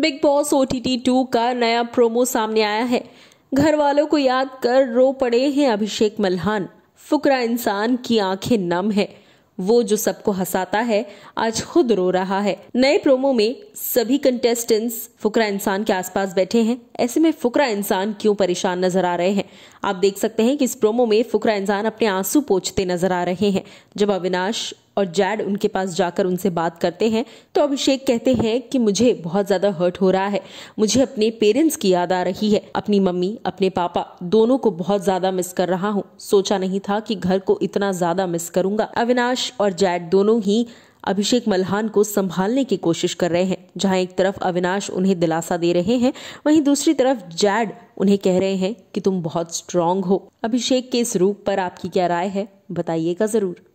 big Boss O T T two का नया promo सामने आया है घर वालों को याद कर रो पड़े हैं अभिषेक मल्हान फुकरा इंसान की आंखें नम है वो जो सबको हंसाता है आज खुद रो रहा है नए प्रोमो में सभी कंटेस्टेंट्स फुकरा इंसान के आसपास बैठे हैं ऐसे में फुकरा इंसान क्यों परेशान नजर आ रहे हैं आप देख सकते हैं कि इस प्रोमो में फुकरा इंसान अपने आंसू पोछते नजर आ रहे हैं जब अविनाश और जैड उनके पास जाकर उनसे बात करते हैं तो अभिषेक कहते हैं कि मुझे बहुत ज़्यादा हर्ट हो रहा है मुझे अपने पेरेंट्स की याद आ रही है अपनी मम्मी अपने पापा दोनों को बहुत ज़्यादा मिस कर रहा हूँ सोचा नहीं था कि घर को इतना ज़्यादा मिस करूंगा अविनाश और जैड दोनों ही अभिषेक मल्हान को संभालने की कोशिश कर रहे हैं जहां एक तरफ अविनाश उन्हें दिलासा दे रहे हैं वहीं दूसरी तरफ जैड उन्हें कह रहे हैं कि तुम बहुत स्ट्रांग हो अभिषेक के इस रूप पर आपकी क्या राय है बताइएगा जरूर